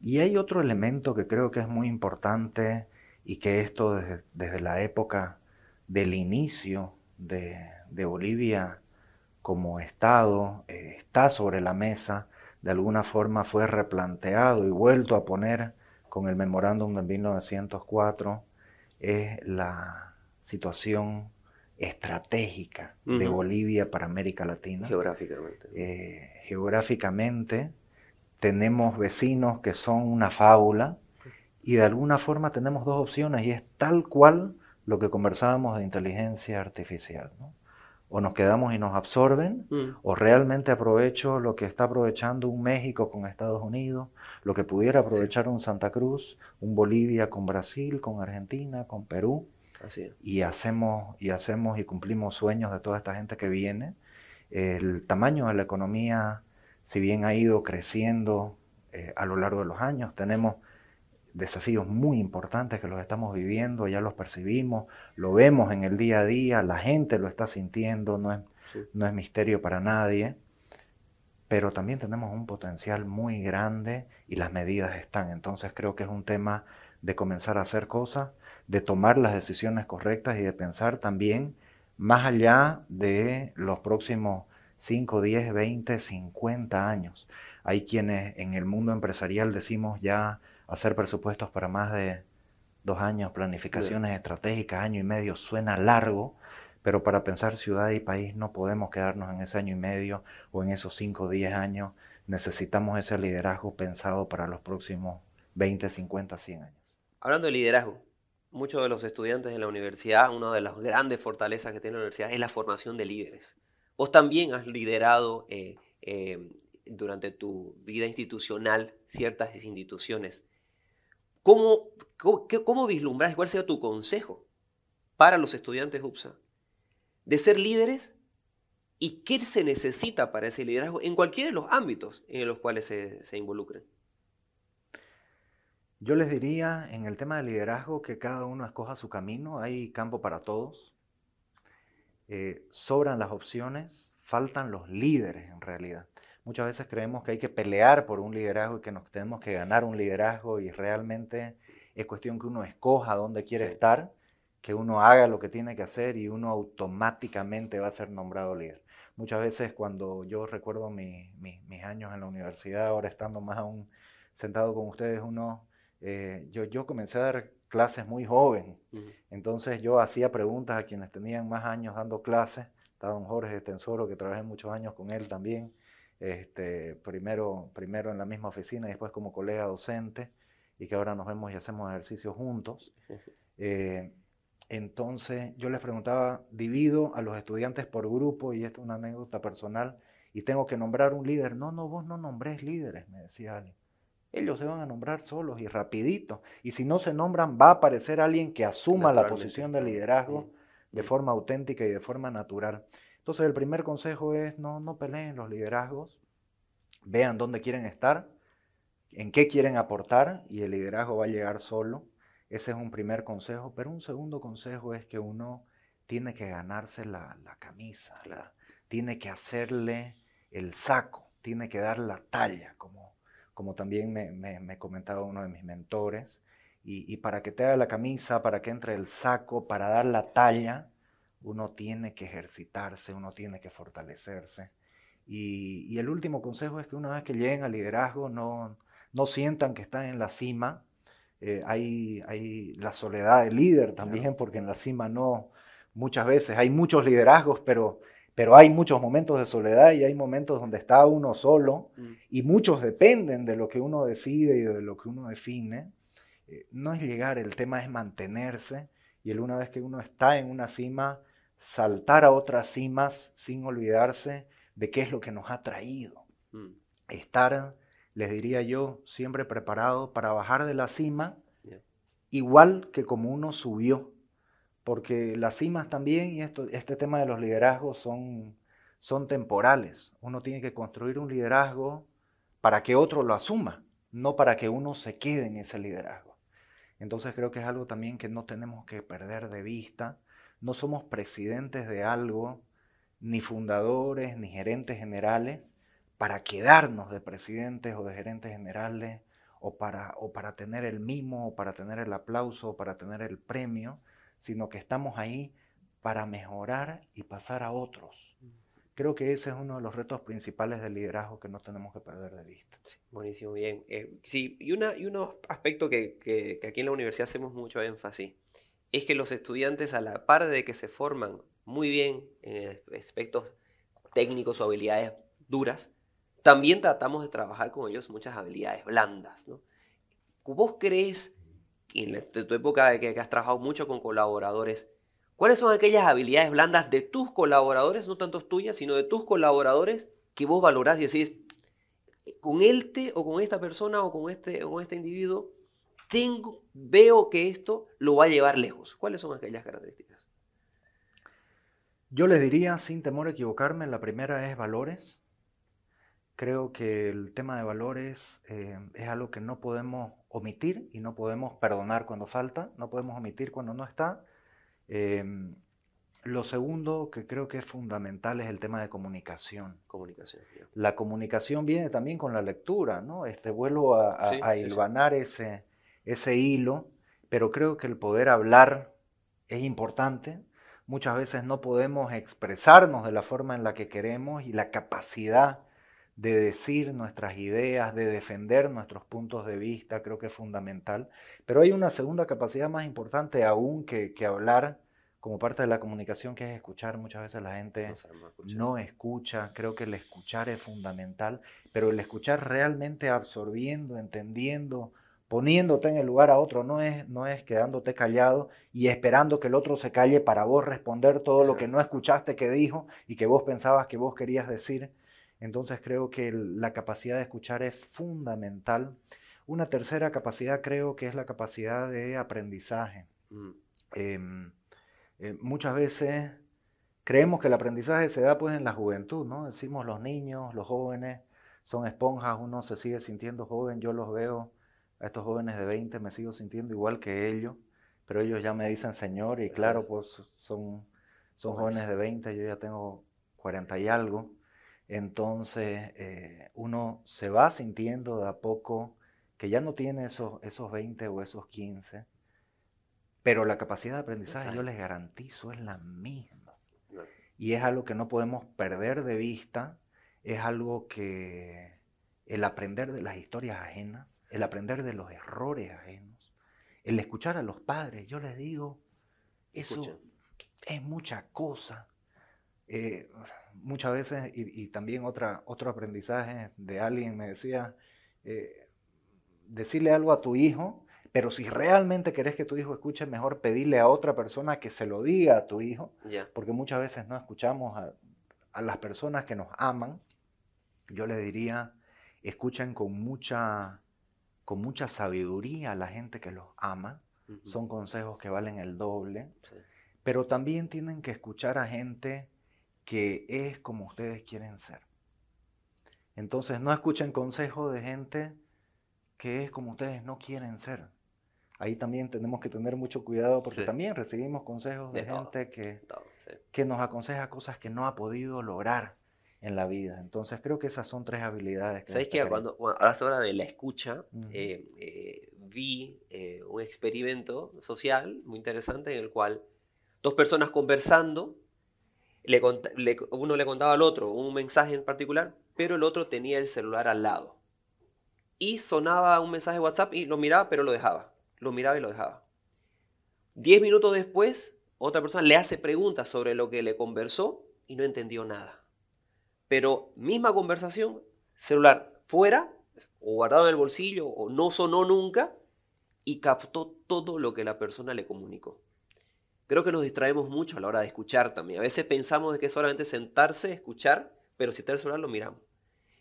Y hay otro elemento que creo que es muy importante y que esto desde, la época del inicio de, Bolivia como Estado eh, está sobre la mesa, de alguna forma fue replanteado y vuelto a poner con el memorándum de 1904 es la situación estratégica de Bolivia para América Latina. Geográficamente. Eh, geográficamente tenemos vecinos que son una fábula y de alguna forma tenemos dos opciones y es tal cual lo que conversábamos de inteligencia artificial. O nos quedamos y nos absorben, mm. o realmente aprovecho lo que está aprovechando un México con Estados Unidos, lo que pudiera aprovechar un Santa Cruz, un Bolivia con Brasil, con Argentina, con Perú. Y hacemos y hacemos y cumplimos sueños de toda esta gente que viene. El tamaño de la economía, si bien ha ido creciendo eh, a lo largo de los años, tenemos desafíos muy importantes que los estamos viviendo, ya los percibimos, lo vemos en el día a día, la gente lo está sintiendo, no es, no es misterio para nadie pero también tenemos un potencial muy grande y las medidas están. Entonces creo que es un tema de comenzar a hacer cosas, de tomar las decisiones correctas y de pensar también más allá de los próximos 5, 10, 20, 50 años. Hay quienes en el mundo empresarial decimos ya hacer presupuestos para más de dos años, planificaciones estratégicas, año y medio, suena largo, pero para pensar ciudad y país no podemos quedarnos en ese año y medio o en esos 5 o 10 años. Necesitamos ese liderazgo pensado para los próximos 20, 50, 100 años. Hablando de liderazgo, muchos de los estudiantes en la universidad, una de las grandes fortalezas que tiene la universidad es la formación de líderes. Vos también has liderado eh, eh, durante tu vida institucional ciertas instituciones. ¿Cómo, cómo, cómo vislumbras cuál sea tu consejo para los estudiantes UPSA de ser líderes y qué se necesita para ese liderazgo en cualquiera de los ámbitos en los cuales se, involucren. Yo les diría en el tema de liderazgo que cada uno escoja su camino, hay campo para todos, eh, sobran las opciones, faltan los líderes en realidad. Muchas veces creemos que hay que pelear por un liderazgo y que nos tenemos que ganar un liderazgo y realmente es cuestión que uno escoja dónde quiere estar que uno haga lo que tiene que hacer y uno automáticamente va a ser nombrado líder. Muchas veces cuando yo recuerdo mis años en la universidad, ahora estando más aún sentado con ustedes, uno, eh, yo, yo comencé a dar clases muy joven, entonces yo hacía preguntas a quienes tenían más años dando clases, estaba don Jorge Tensoro, que trabajé muchos años con él también, este, primero, primero en la misma oficina y después como colega docente, y que ahora nos vemos y hacemos ejercicios juntos. Eh, entonces yo les preguntaba, divido a los estudiantes por grupo, y esta es una anécdota personal, y tengo que nombrar un líder. No, no, vos no nombrés líderes, me decía alguien. Ellos se van a nombrar solos y rapidito. Y si no se nombran, va a aparecer alguien que asuma la posición de mm, liderazgo de mm. forma auténtica y de forma natural. Entonces el primer consejo es no, no peleen los liderazgos, vean dónde quieren estar, en qué quieren aportar y el liderazgo va a llegar solo. Ese es un primer consejo, pero un segundo consejo es que uno tiene que ganarse la, camisa, tiene que hacerle el saco, tiene que dar la talla, como, como también me, me, comentaba uno de mis mentores. Y, para que te haga la camisa, para que entre el saco, para dar la talla, uno tiene que ejercitarse, uno tiene que fortalecerse. Y, el último consejo es que una vez que lleguen al liderazgo, no, no sientan que están en la cima, eh, hay, hay, la soledad del líder también, porque en la cima no, muchas veces hay muchos liderazgos, pero, pero hay muchos momentos de soledad y hay momentos donde está uno solo mm. y muchos dependen de lo que uno decide y de lo que uno define. Eh, no es llegar, el tema es mantenerse y el una vez que uno está en una cima, saltar a otras cimas sin olvidarse de qué es lo que nos ha traído. Mm. Estar les diría yo, siempre preparado para bajar de la cima, igual que como uno subió, porque las cimas también, y esto, este tema de los liderazgos son, son temporales, uno tiene que construir un liderazgo para que otro lo asuma, no para que uno se quede en ese liderazgo. Entonces creo que es algo también que no tenemos que perder de vista, no somos presidentes de algo, ni fundadores, ni gerentes generales, para quedarnos de presidentes o de gerentes generales o para, o para tener el mimo o para tener el aplauso o para tener el premio, sino que estamos ahí para mejorar y pasar a otros. Mm. Creo que ese es uno de los retos principales del liderazgo que no tenemos que perder de vista. buenísimo, bien. Eh, sí, y, una, y unos aspectos que, que, que aquí en la universidad hacemos mucho énfasis es que los estudiantes a la par de que se forman muy bien en aspectos técnicos o habilidades duras, también tratamos de trabajar con ellos muchas habilidades blandas. ¿no? ¿Vos crees, en tu época de que, has trabajado mucho con colaboradores, cuáles son aquellas habilidades blandas de tus colaboradores, no tanto tuyas, sino de tus colaboradores, que vos valorás y decís, con él este, o con esta persona o con este, o con este individuo, tengo, veo que esto lo va a llevar lejos. ¿Cuáles son aquellas características? Yo les diría, sin temor a equivocarme, la primera es valores. Creo que el tema de valores eh, es algo que no podemos omitir y no podemos perdonar cuando falta, no podemos omitir cuando no está. Em, lo segundo que creo que es fundamental es el tema de comunicación. Comunicación. La comunicación viene también con la lectura, ¿no? Este vuelvo a, a, hilvanar Ese, ese hilo, pero creo que el poder hablar es importante. Muchas veces no podemos expresarnos de la forma en la que queremos y la capacidad de decir nuestras ideas, de defender nuestros puntos de vista, creo que es fundamental. Pero hay una segunda capacidad más importante aún que, hablar como parte de la comunicación, que es escuchar. Muchas veces la gente no, escucha, creo que el escuchar es fundamental, pero el escuchar realmente absorbiendo, entendiendo, poniéndote en el lugar a otro, no es, no es quedándote callado y esperando que el otro se calle para vos responder todo lo que no escuchaste que dijo y que vos pensabas que vos querías decir entonces creo que la capacidad de escuchar es fundamental. Una tercera capacidad creo que es la capacidad de aprendizaje. Mm. Em, eh, muchas veces creemos que el aprendizaje se da pues en la juventud, ¿no? Decimos los niños, los jóvenes son esponjas, uno se sigue sintiendo joven, yo los veo a estos jóvenes de 20, me sigo sintiendo igual que ellos, pero ellos ya me dicen señor y claro, pues son, son jóvenes de 20, yo ya tengo 40 y algo. Entonces eh, uno se va sintiendo de a poco que ya no tiene esos, esos 20 o esos 15, pero la capacidad de aprendizaje yo les garantizo es la misma. Y es algo que no podemos perder de vista, es algo que el aprender de las historias ajenas, el aprender de los errores ajenos, el escuchar a los padres, yo les digo, eso es mucha cosa. Eh, muchas veces, y, también otra, otro aprendizaje de alguien me decía, eh, decirle algo a tu hijo, pero si realmente querés que tu hijo escuche, mejor pedirle a otra persona que se lo diga a tu hijo, porque muchas veces no escuchamos a, las personas que nos aman. Yo le diría, escuchen con mucha, con mucha sabiduría a la gente que los ama. Son consejos que valen el doble. Pero también tienen que escuchar a gente que es como ustedes quieren ser. Entonces no escuchen consejos de gente que es como ustedes no quieren ser. Ahí también tenemos que tener mucho cuidado porque también recibimos consejos de, gente que, que nos aconseja cosas que no ha podido lograr en la vida. Entonces creo que esas son tres habilidades. Que ¿Sabes qué? Cuando, a la hora de la escucha, eh, eh, vi eh, un experimento social muy interesante en el cual dos personas conversando uno le contaba al otro un mensaje en particular, pero el otro tenía el celular al lado. Y sonaba un mensaje de WhatsApp y lo miraba, pero lo dejaba. Lo miraba y lo dejaba. Diez minutos después, otra persona le hace preguntas sobre lo que le conversó y no entendió nada. Pero misma conversación, celular fuera, o guardado en el bolsillo, o no sonó nunca, y captó todo lo que la persona le comunicó creo que nos distraemos mucho a la hora de escuchar también. A veces pensamos de que es solamente sentarse, escuchar, pero si está el celular lo miramos.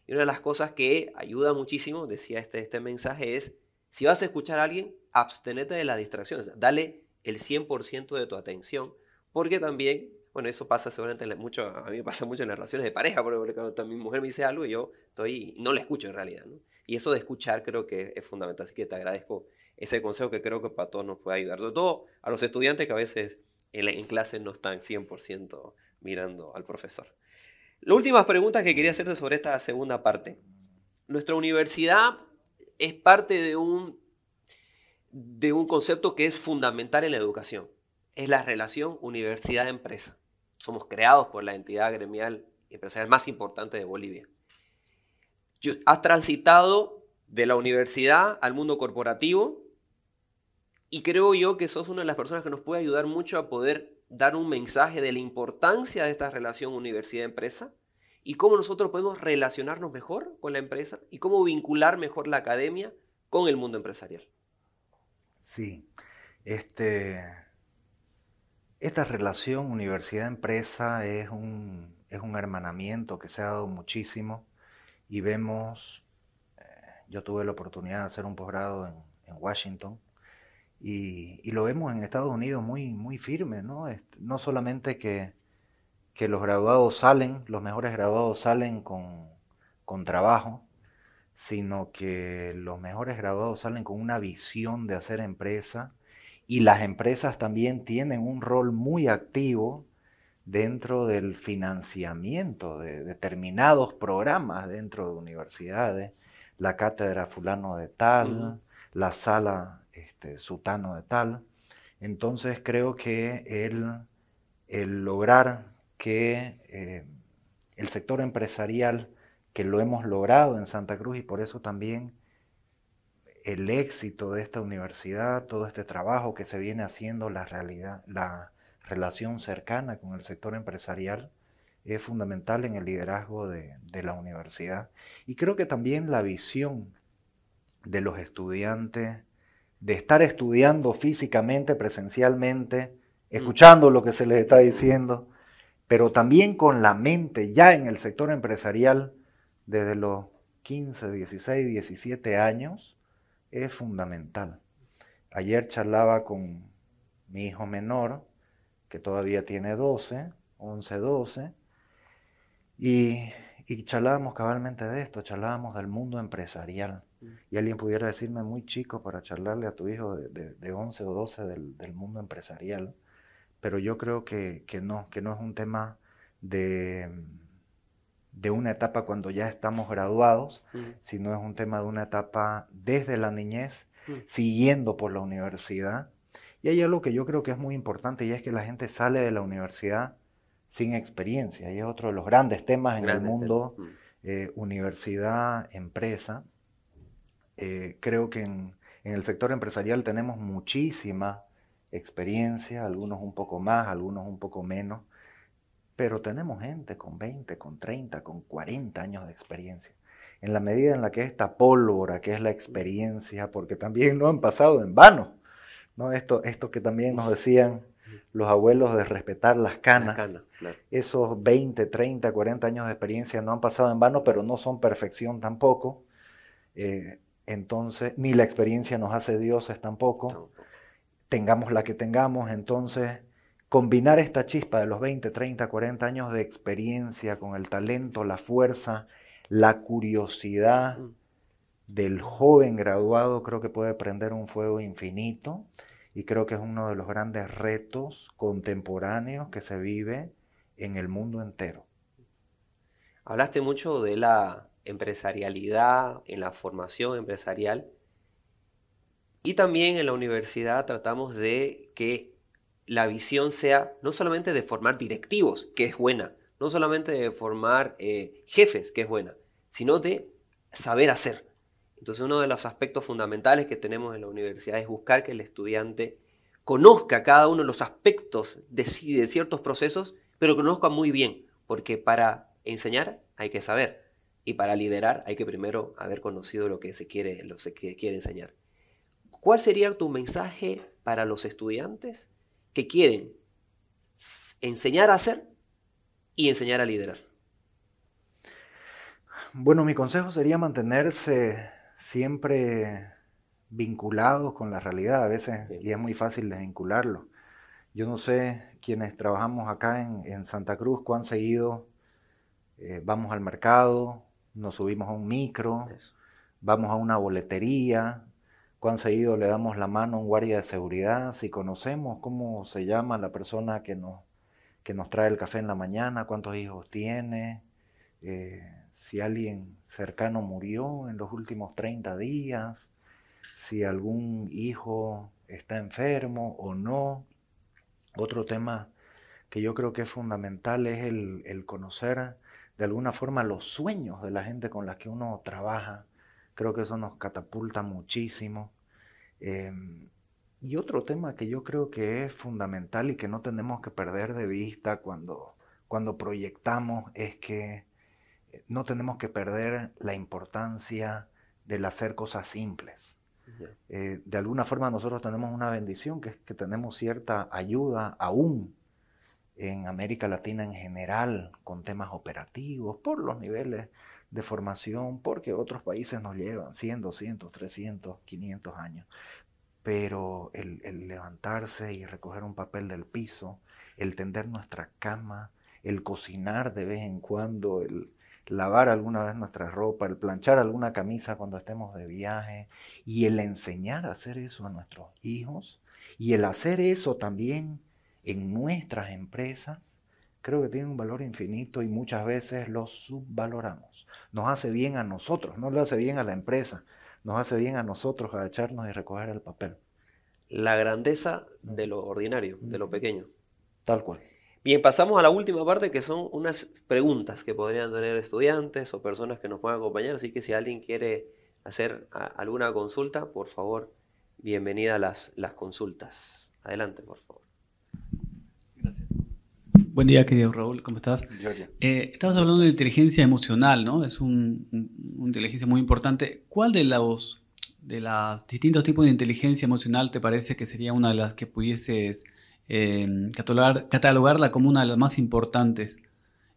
Y una de las cosas que ayuda muchísimo, decía este, este mensaje, es si vas a escuchar a alguien, abstenete de las distracciones, dale el 100% de tu atención, porque también, bueno, eso pasa seguramente mucho, a mí me pasa mucho en las relaciones de pareja, porque cuando mi mujer me dice algo y yo estoy, no la escucho en realidad, ¿no? Y eso de escuchar creo que es fundamental, así que te agradezco ese consejo que creo que para todos nos puede ayudar. Sobre todo a los estudiantes que a veces en, clase no están 100% mirando al profesor. Las últimas preguntas que quería hacerte sobre esta segunda parte. Nuestra universidad es parte de un, de un concepto que es fundamental en la educación. Es la relación universidad-empresa. Somos creados por la entidad gremial empresarial más importante de Bolivia. Has transitado de la universidad al mundo corporativo, y creo yo que sos una de las personas que nos puede ayudar mucho a poder dar un mensaje de la importancia de esta relación universidad-empresa y cómo nosotros podemos relacionarnos mejor con la empresa y cómo vincular mejor la academia con el mundo empresarial. Sí, este, esta relación universidad-empresa es un, es un hermanamiento que se ha dado muchísimo y vemos, eh, yo tuve la oportunidad de hacer un posgrado en Washington y, lo vemos en Estados Unidos muy, muy firme, ¿no? No solamente que, los graduados salen, los mejores graduados salen con, con, trabajo, sino que los mejores graduados salen con una visión de hacer empresa y las empresas también tienen un rol muy activo dentro del financiamiento de determinados programas dentro de universidades, la cátedra fulano de tal, la sala este, sutano de tal. Entonces creo que el, lograr que eh, el sector empresarial, que lo hemos logrado en Santa Cruz y por eso también el éxito de esta universidad, todo este trabajo que se viene haciendo, la, realidad, la relación cercana con el sector empresarial, es fundamental en el liderazgo de, de, la universidad. Y creo que también la visión de los estudiantes de estar estudiando físicamente, presencialmente, mm. escuchando lo que se les está diciendo, pero también con la mente ya en el sector empresarial desde los 15, 16, 17 años, es fundamental. Ayer charlaba con mi hijo menor, que todavía tiene 12, 11, 12, y, y charlábamos cabalmente de esto, charlábamos del mundo empresarial. Y alguien pudiera decirme muy chico para charlarle a tu hijo de, de, 11 o 12 del, mundo empresarial, pero yo creo que, que, no, que no es un tema de, una etapa cuando ya estamos graduados, mm. sino es un tema de una etapa desde la niñez, mm. siguiendo por la universidad. Y hay algo que yo creo que es muy importante y es que la gente sale de la universidad sin experiencia. Y es otro de los grandes temas en el mundo, mm. eh, universidad, empresa. Eh, creo que en, el sector empresarial tenemos muchísima experiencia, algunos un poco más, algunos un poco menos, pero tenemos gente con 20, con 30, con 40 años de experiencia. En la medida en la que esta pólvora, que es la experiencia, porque también no han pasado en vano, ¿no? esto, esto que también nos decían los abuelos de respetar las canas. Esos 20, 30, 40 años de experiencia no han pasado en vano, pero no son perfección tampoco. Eh, entonces ni la experiencia nos hace dioses tampoco, tengamos la que tengamos, entonces combinar esta chispa de los 20, 30, 40 años de experiencia con el talento, la fuerza, la curiosidad mm. del joven graduado creo que puede prender un fuego infinito y creo que es uno de los grandes retos contemporáneos que se vive en el mundo entero. Hablaste mucho de la empresarialidad, en la formación empresarial. Y también en la universidad tratamos de que la visión sea no solamente de formar directivos, que es buena, no solamente de formar eh, jefes, que es buena, sino de saber hacer. Entonces uno de los aspectos fundamentales que tenemos en la universidad es buscar que el estudiante conozca cada uno de los aspectos de ciertos procesos, pero conozca muy bien, porque para enseñar hay que saber. Y para liderar hay que primero haber conocido lo que se quiere, lo quiere enseñar. ¿Cuál sería tu mensaje para los estudiantes que quieren enseñar a hacer y enseñar a liderar? Bueno, mi consejo sería mantenerse siempre vinculados con la realidad a veces y es muy fácil desvincularlo. Yo no sé quienes trabajamos acá en, Santa Cruz cuán seguido eh, vamos al mercado, nos subimos a un micro, vamos a una boletería, cuán seguido le damos la mano a un guardia de seguridad, si conocemos cómo se llama la persona que nos, que nos trae el café en la mañana, cuántos hijos tiene, eh, si alguien cercano murió en los últimos 30 días, si algún hijo está enfermo o no. Otro tema que yo creo que es fundamental es el, el conocer de alguna forma los sueños de la gente con la que uno trabaja. Creo que eso nos catapulta muchísimo. Em, y otro tema que yo creo que es fundamental y que no tenemos que perder de vista cuando, cuando proyectamos es que eh, no tenemos que perder la importancia del hacer cosas simples. Eh, de alguna forma nosotros tenemos una bendición que es que tenemos cierta ayuda aún en América Latina en general con temas operativos, por los niveles de formación, porque otros países nos llevan 100, 200, 300, 500 años. Pero el, levantarse y recoger un papel del piso, el tender nuestra cama, el cocinar de vez en cuando, el lavar alguna vez nuestra ropa, el planchar alguna camisa cuando estemos de viaje y el enseñar a hacer eso a nuestros hijos y el hacer eso también en nuestras empresas, creo que tiene un valor infinito y muchas veces lo subvaloramos. Nos hace bien a nosotros, no le hace bien a la empresa, nos hace bien a nosotros agacharnos y recoger el papel. La grandeza de lo ordinario, de lo pequeño. Tal cual. Bien, pasamos a la última parte que son unas preguntas que podrían tener estudiantes o personas que nos puedan acompañar, así que si alguien quiere hacer alguna consulta, por favor, bienvenida a las, las consultas. Adelante, por favor. Buen día, querido Raúl, ¿cómo estás? Georgia. Eh, estabas hablando de inteligencia emocional, ¿no? Es un, una inteligencia muy importante. ¿Cuál de los distintos tipos de inteligencia emocional te parece que sería una de las que pudieses eh, catalogar, catalogarla como una de las más importantes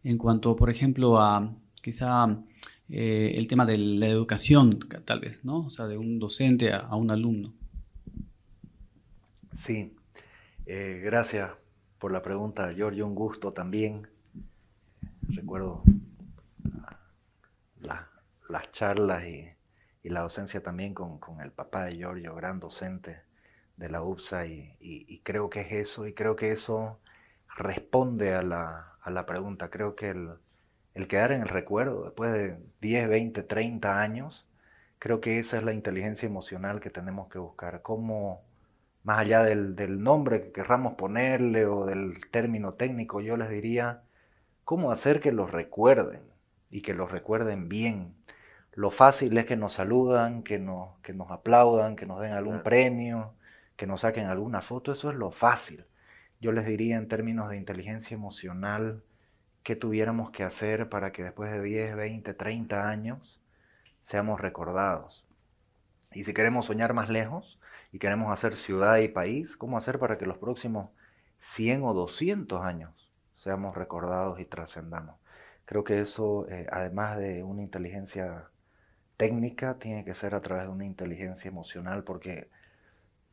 en cuanto, por ejemplo, a quizá eh, el tema de la educación, tal vez, ¿no? O sea, de un docente a, un alumno. Sí, gracias por la pregunta, Giorgio. Un gusto también. Recuerdo ah, las charlas y, la docencia también con, el papá de Giorgio, gran docente de la UPSA, y, creo que es eso, y creo que eso responde a la, pregunta. Creo que el, el, quedar en el recuerdo después de 10, 20, 30 años, creo que esa es la inteligencia emocional que tenemos que buscar. ¿Cómo, más allá del, nombre que querramos ponerle o del término técnico, yo les diría cómo hacer que los recuerden y que los recuerden bien. Lo fácil es que nos saludan, que nos, que nos aplaudan, que nos den algún premio, que nos saquen alguna foto, eso es lo fácil. Yo les diría en términos de inteligencia emocional, qué tuviéramos que hacer para que después de 10, 20, 30 años seamos recordados. Y si queremos soñar más lejos, y queremos hacer ciudad y país, ¿cómo hacer para que los próximos 100 o 200 años seamos recordados y trascendamos? Creo que eso, eh, además de una inteligencia técnica, tiene que ser a través de una inteligencia emocional, porque,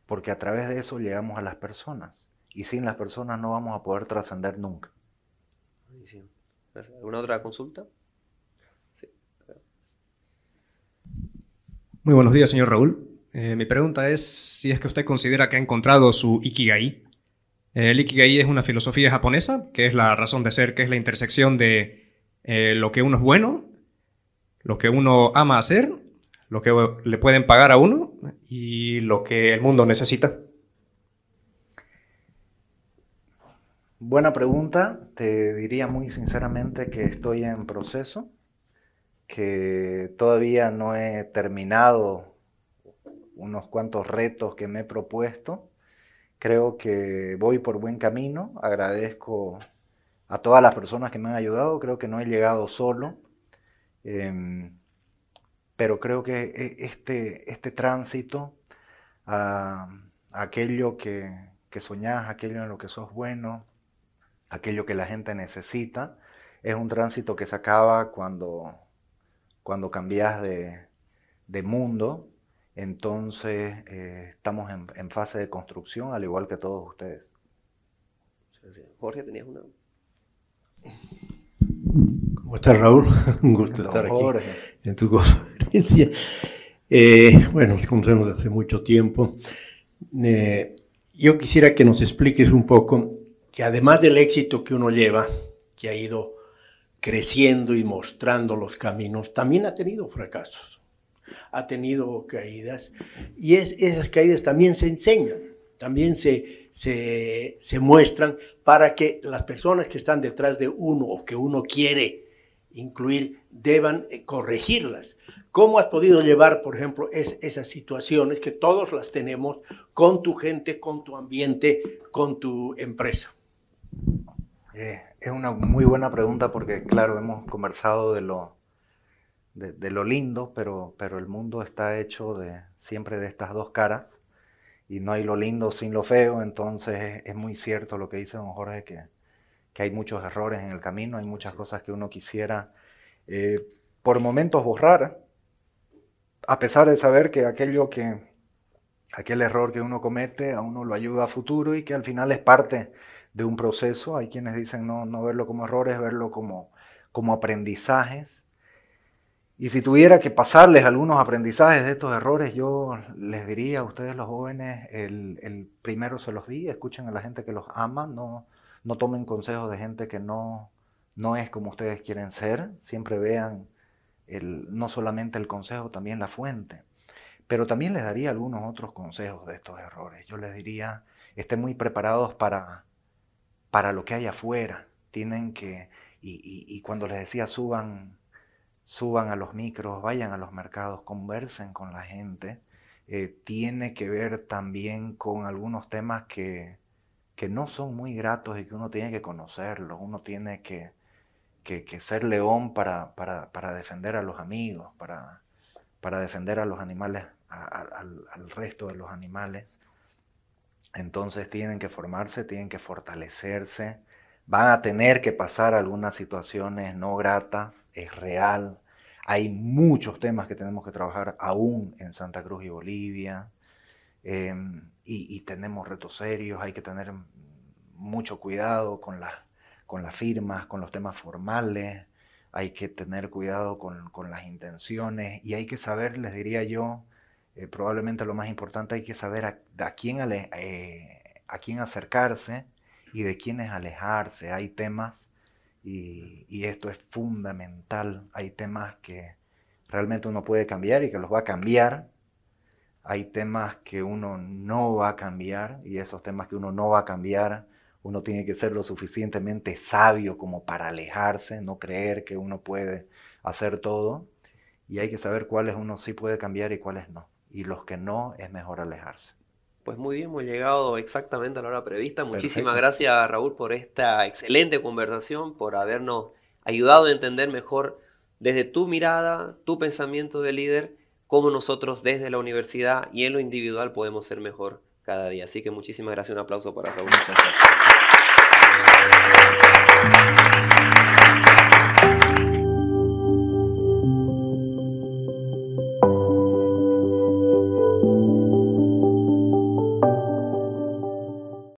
porque a través de eso llegamos a las personas. Y sin las personas no vamos a poder trascender nunca. ¿Alguna otra consulta? Muy buenos días, señor Raúl. Eh, mi pregunta es si es que usted considera que ha encontrado su Ikigai. El Ikigai es una filosofía japonesa, que es la razón de ser, que es la intersección de eh, lo que uno es bueno, lo que uno ama hacer, lo que le pueden pagar a uno y lo que el mundo necesita. Buena pregunta, te diría muy sinceramente que estoy en proceso, que todavía no he terminado unos cuantos retos que me he propuesto. Creo que voy por buen camino. Agradezco a todas las personas que me han ayudado. Creo que no he llegado solo. Em, pero creo que e, este, este tránsito a, aquello que, que soñás, aquello en lo que sos bueno, aquello que la gente necesita, es un tránsito que se acaba cuando, cuando cambias de, de mundo entonces, eh, estamos en, fase de construcción, al igual que todos ustedes. Jorge, tenías una. ¿Cómo estás, Raúl? Un gusto estar aquí en tu conferencia. Eh, bueno, nos conocemos hace mucho tiempo. Eh, yo quisiera que nos expliques un poco que además del éxito que uno lleva, que ha ido creciendo y mostrando los caminos, también ha tenido fracasos ha tenido caídas, y es, esas caídas también se enseñan, también se, se, muestran para que las personas que están detrás de uno o que uno quiere incluir deban eh, corregirlas. ¿Cómo has podido llevar, por ejemplo, es, esas situaciones que todos las tenemos con tu gente, con tu ambiente, con tu empresa? Eh, es una muy buena pregunta porque, claro, hemos conversado de lo, de, lo lindo, pero, pero el mundo está hecho de, siempre de estas dos caras y no hay lo lindo sin lo feo, entonces es, muy cierto lo que dice don Jorge, que, hay muchos errores en el camino, hay muchas cosas que uno quisiera eh, por momentos borrar, a pesar de saber que aquello que, aquel error que uno comete a uno lo ayuda a futuro y que al final es parte de un proceso, hay quienes dicen no, no verlo como errores, verlo como, como aprendizajes, y si tuviera que pasarles algunos aprendizajes de estos errores, yo les diría a ustedes los jóvenes, el, primero se los di, escuchen a la gente que los ama, no, no tomen consejos de gente que no, no es como ustedes quieren ser, siempre vean el, no solamente el consejo, también la fuente. Pero también les daría algunos otros consejos de estos errores. Yo les diría, estén muy preparados para, para lo que hay afuera. Tienen que, y cuando les decía, suban suban a los micros, vayan a los mercados, conversen con la gente. Eh, tiene que ver también con algunos temas que, no son muy gratos y que uno tiene que conocerlos, uno tiene que, ser león para, defender a los amigos, para, defender a los animales, al resto de los animales. Entonces tienen que formarse, tienen que fortalecerse, van a tener que pasar algunas situaciones no gratas, es real. Hay muchos temas que tenemos que trabajar aún en Santa Cruz y Bolivia. Em, y, tenemos retos serios, hay que tener mucho cuidado con, con las firmas, con los temas formales, hay que tener cuidado con, las intenciones y hay que saber, les diría yo, eh, probablemente lo más importante, hay que saber a, quién, eh, a quién acercarse y de es alejarse. Hay temas, y, y esto es fundamental, hay temas que realmente uno puede cambiar y que los va a cambiar. Hay temas que uno no va a cambiar y esos temas que uno no va a cambiar, uno tiene que ser lo suficientemente sabio como para alejarse, no creer que uno puede hacer todo. Y hay que saber cuáles uno sí puede cambiar y cuáles no. Y los que no, es mejor alejarse. Pues muy bien, hemos llegado exactamente a la hora prevista. Muchísimas gracias gracias Raúl por esta excelente conversación, por habernos ayudado a entender mejor desde tu mirada, tu pensamiento de líder, cómo nosotros desde la universidad y en lo individual podemos ser mejor cada día. Así que muchísimas gracias, un aplauso para Raúl.